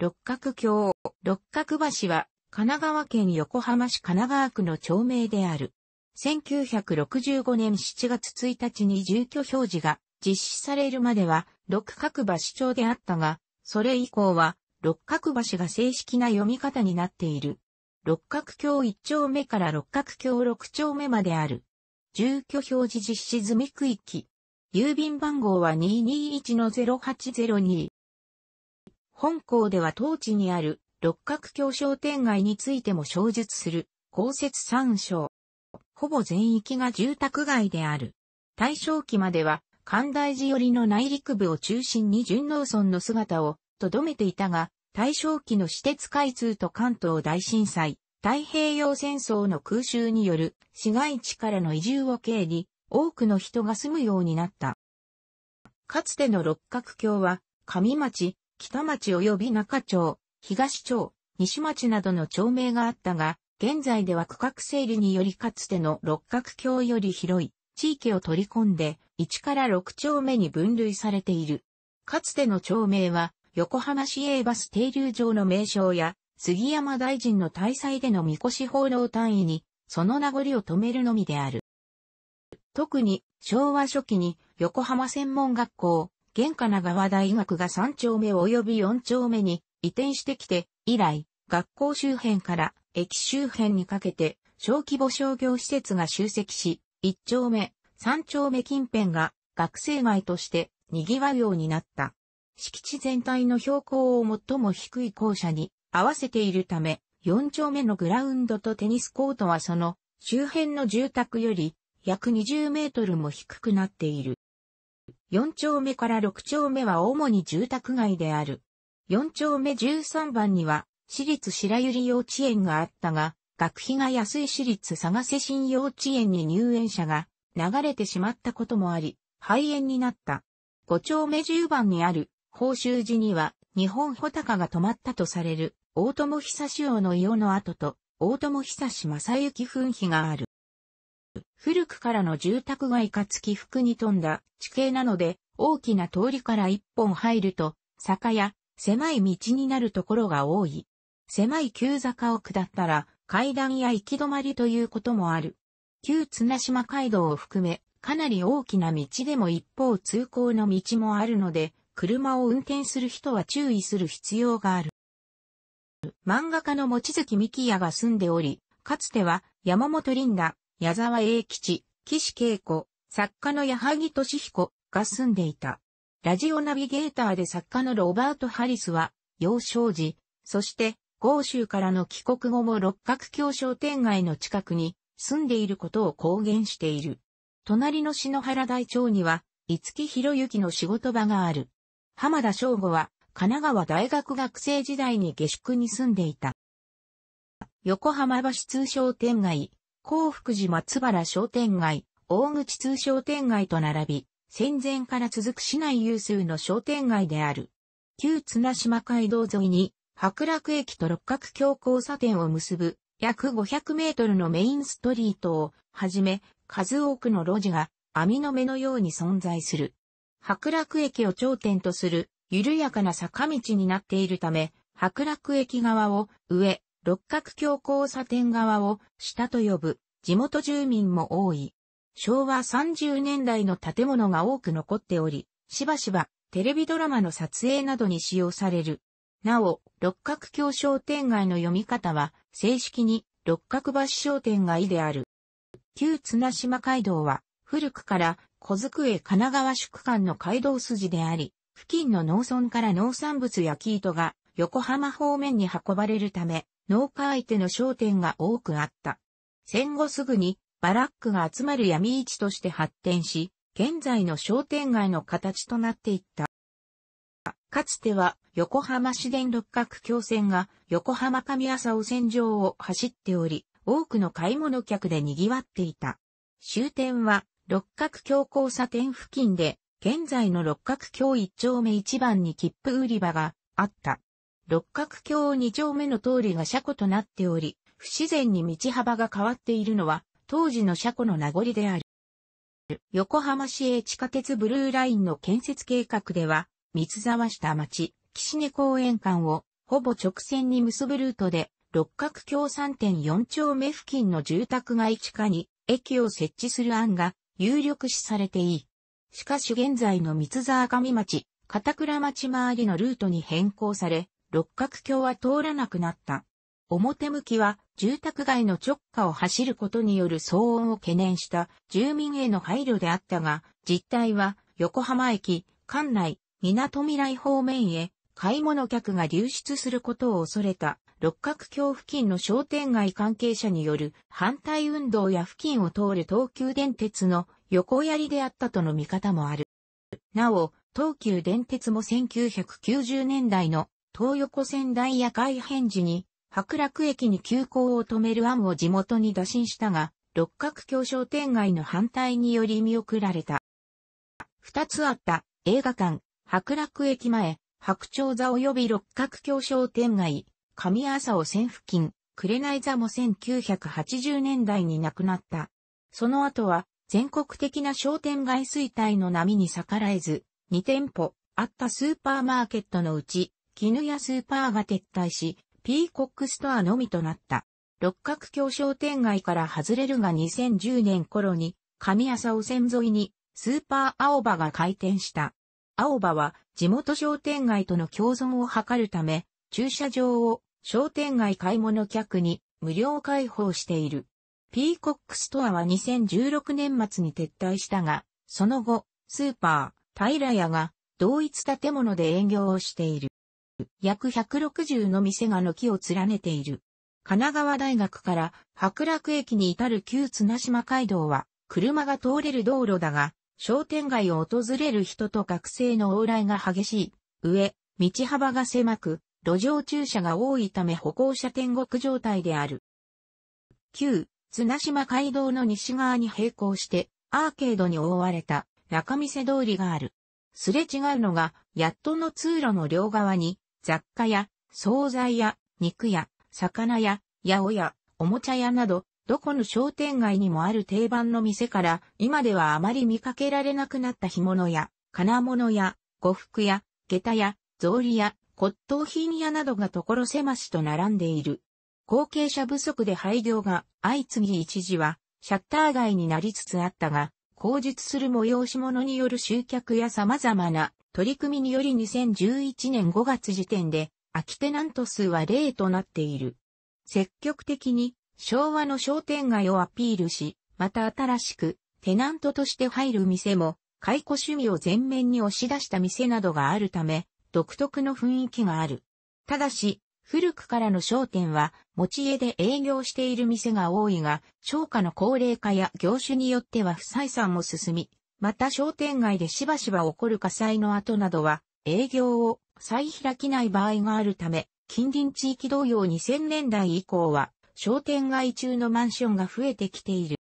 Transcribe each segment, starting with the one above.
六角橋、六角橋は、神奈川県横浜市神奈川区の町名である。1965年7月1日に住居表示が実施されるまでは、六角橋町であったが、それ以降は、六角橋が正式な読み方になっている。六角橋一丁目から六角橋六丁目まである。住居表示実施済み区域。郵便番号は221-0802。本校では当地にある六角橋商店街についても詳述する公設三章。ほぼ全域が住宅街である。大正期までは関大寺寄りの内陸部を中心に順農村の姿をとどめていたが、大正期の私鉄開通と関東大震災、太平洋戦争の空襲による市街地からの移住を経理、多くの人が住むようになった。かつての六角橋は、上町、北町及び中町、東町、西町などの町名があったが、現在では区画整理によりかつての六角橋より広い地域を取り込んで、1から6丁目に分類されている。かつての町名は、横浜市営バス停留場の名称や、杉山大臣の大祭でのみこし奉納単位に、その名残を止めるのみである。特に、昭和初期に横浜専門学校、現神奈川大学が3丁目及び4丁目に移転してきて、以来、学校周辺から駅周辺にかけて、小規模商業施設が集積し、1丁目、3丁目近辺が学生街として賑わうようになった。敷地全体の標高を最も低い校舎に合わせているため、4丁目のグラウンドとテニスコートはその周辺の住宅より約20メートルも低くなっている。4丁目から6丁目は主に住宅街である。4丁目13番には、私立白百合幼稚園があったが、学費が安い私立佐賀瀬新幼稚園に入園者が流れてしまったこともあり、廃園になった。5丁目10番にある、報酬寺には、日本穂高が止まったとされる、大友久志王の伊予の跡と、大友久志正幸噴碑がある。古くからの住宅街かつ起伏に富んだ地形なので、大きな通りから一本入ると、坂や狭い道になるところが多い。狭い急坂を下ったら、階段や行き止まりということもある。旧綱島街道を含め、かなり大きな道でも一方通行の道もあるので、車を運転する人は注意する必要がある。漫画家の望月美希也が住んでおり、かつては山本リンダ、矢沢永吉、岸恵子、作家の矢作俊彦が住んでいた。ラジオナビゲーターで作家のロバート・ハリスは、幼少時、そして豪州からの帰国後も六角橋商店街の近くに住んでいることを公言している。隣の篠原台町には、五木博之の仕事場がある。浜田省吾は、神奈川大学学生時代に下宿に住んでいた。横浜橋通商店街、幸福寺松原商店街、大口通商店街と並び、戦前から続く市内有数の商店街である。旧綱島街道沿いに、白楽駅と六角橋交差点を結ぶ、約500メートルのメインストリートを、はじめ、数多くの路地が、網の目のように存在する。白楽駅を頂点とする、緩やかな坂道になっているため、白楽駅側を、上、六角橋交差点側を下と呼ぶ地元住民も多い。昭和30年代の建物が多く残っており、しばしばテレビドラマの撮影などに使用される。なお、六角橋商店街の読み方は正式に六角橋商店街である。旧綱島街道は古くから小机神奈川宿間の街道筋であり、付近の農村から農産物や生糸が横浜方面に運ばれるため、農家相手の商店が多くあった。戦後すぐにバラックが集まる闇市として発展し、現在の商店街の形となっていった。かつては横浜市電六角橋線が横浜上浅尾線上を走っており、多くの買い物客で賑わっていた。終点は六角橋交差点付近で、現在の六角橋一丁目一番に切符売り場があった。六角橋二丁目の通りが車庫となっており、不自然に道幅が変わっているのは、当時の車庫の名残である。横浜市営地下鉄ブルーラインの建設計画では、三沢下町、岸根公園間を、ほぼ直線に結ぶルートで、六角橋3.4丁目付近の住宅街地下に、駅を設置する案が、有力視されていい。しかし現在の三沢上町、片倉町周りのルートに変更され、六角橋は通らなくなった。表向きは住宅街の直下を走ることによる騒音を懸念した住民への配慮であったが、実態は横浜駅、館内、港未来方面へ買い物客が流出することを恐れた六角橋付近の商店街関係者による反対運動や付近を通る東急電鉄の横槍であったとの見方もある。なお、東急電鉄も1990年代の東横線ダイヤ改変時に、白楽駅に急行を止める案を地元に打診したが、六角橋商店街の反対により見送られた。二つあった映画館、白楽駅前、白鳥座及び六角橋商店街、上朝尾線付近、紅座も1980年代に亡くなった。その後は、全国的な商店街衰退の波に逆らえず、二店舗あったスーパーマーケットのうち、絹屋スーパーが撤退し、ピーコックストアのみとなった。六角橋商店街から外れるが2010年頃に、上浅尾線沿いに、スーパー青葉が開店した。青葉は地元商店街との共存を図るため、駐車場を商店街買い物客に無料開放している。ピーコックストアは2016年末に撤退したが、その後、スーパー、平屋が同一建物で営業をしている。約160の店が軒を連ねている。神奈川大学から白楽駅に至る旧綱島街道は、車が通れる道路だが、商店街を訪れる人と学生の往来が激しい。上、道幅が狭く、路上駐車が多いため歩行者天国状態である。旧、綱島街道の西側に並行して、アーケードに覆われた仲見世通りがある。すれ違うのが、やっとの通路の両側に、雑貨屋、惣菜屋、肉屋、魚屋、八百屋、おもちゃ屋など、どこの商店街にもある定番の店から、今ではあまり見かけられなくなった干物屋、金物屋、呉服屋、下駄屋、草履屋、骨董品屋などが所狭しと並んでいる。後継者不足で廃業が相次ぎ一時は、シャッター街になりつつあったが、口述する催し物による集客や様々な取り組みにより2011年5月時点で、空きテナント数は0となっている。積極的に昭和の商店街をアピールし、また新しくテナントとして入る店も、解雇趣味を前面に押し出した店などがあるため、独特の雰囲気がある。ただし、古くからの商店は、持ち家で営業している店が多いが、商家の高齢化や業種によっては不採算も進み、また商店街でしばしば起こる火災の後などは営業を再開きない場合があるため、近隣地域同様2000年代以降は商店街中のマンションが増えてきている。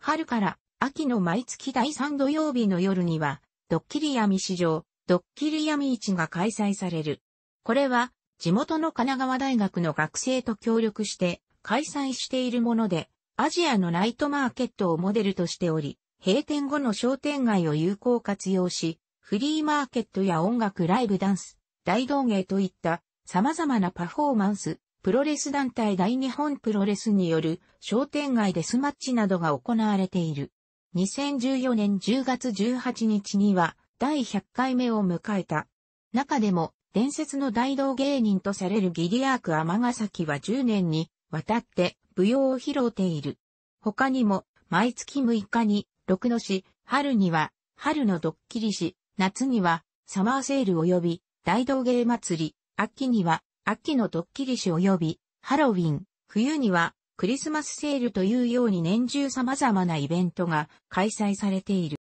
春から秋の毎月第3土曜日の夜には、ドッキリ闇市場、ドッキリ闇市が開催される。これは、地元の神奈川大学の学生と協力して開催しているもので、アジアのナイトマーケットをモデルとしており、閉店後の商店街を有効活用し、フリーマーケットや音楽ライブダンス、大道芸といった様々なパフォーマンス、プロレス団体大日本プロレスによる商店街デスマッチなどが行われている。2014年10月18日には第100回目を迎えた。中でも伝説の大道芸人とされるギリアーク天ヶ崎は10年にわたって舞踊を披露ている。他にも毎月6日に6の市、春には、春のドッキリし、夏には、サマーセール及び、大道芸祭り、秋には、秋のドッキリ市及び、ハロウィン、冬には、クリスマスセールというように年中様々なイベントが開催されている。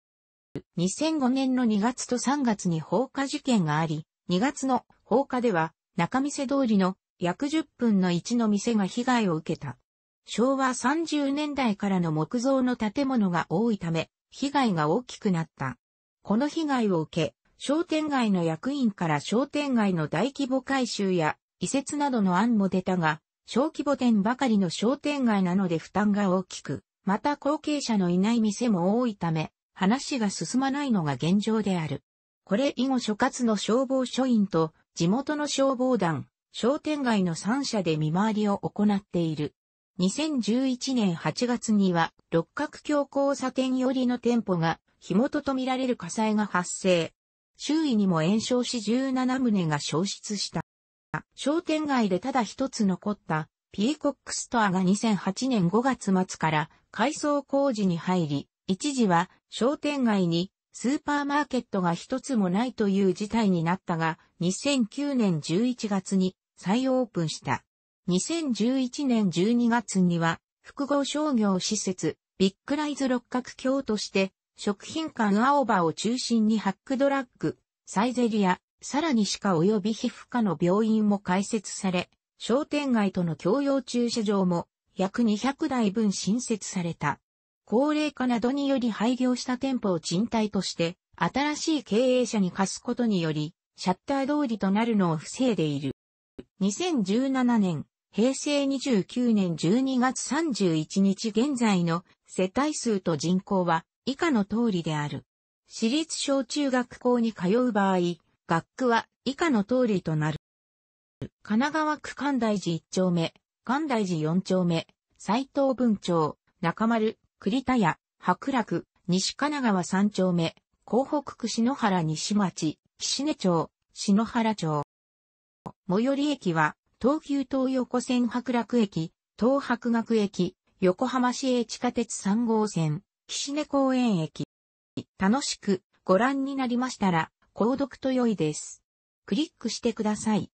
2005年の2月と3月に放火事件があり、2月の放火では、中見世通りの約10分の1の店が被害を受けた。昭和30年代からの木造の建物が多いため、被害が大きくなった。この被害を受け、商店街の役員から商店街の大規模改修や移設などの案も出たが、小規模店ばかりの商店街なので負担が大きく、また後継者のいない店も多いため、話が進まないのが現状である。これ以後所轄の消防署員と地元の消防団、商店街の3社で見回りを行っている。2011年8月には六角橋交差点寄りの店舗が火元とみられる火災が発生。周囲にも延焼し17棟が消失した。商店街でただ一つ残ったピーコックストアが2008年5月末から改装工事に入り、一時は商店街にスーパーマーケットが一つもないという事態になったが、2009年11月に再オープンした。2011年12月には、複合商業施設、ビッグライズ六角橋として、食品館青葉を中心にハックドラッグ、サイゼリア、さらに歯科及び皮膚科の病院も開設され、商店街との共用駐車場も約200台分新設された。高齢化などにより廃業した店舗を賃貸として、新しい経営者に貸すことにより、シャッター通りとなるのを防いでいる。2017年、平成29年12月31日現在の世帯数と人口は以下の通りである。私立小中学校に通う場合、学区は以下の通りとなる。神奈川区関大寺1丁目、関大寺4丁目、斎藤文町、中丸、栗田屋、白楽、西神奈川3丁目、広北区篠原西町、岸根町、篠原町。最寄り駅は、東急東横線白楽駅、東白楽駅、横浜市営地下鉄3号線、岸根公園駅。楽しくご覧になりましたら、購読と良いです。クリックしてください。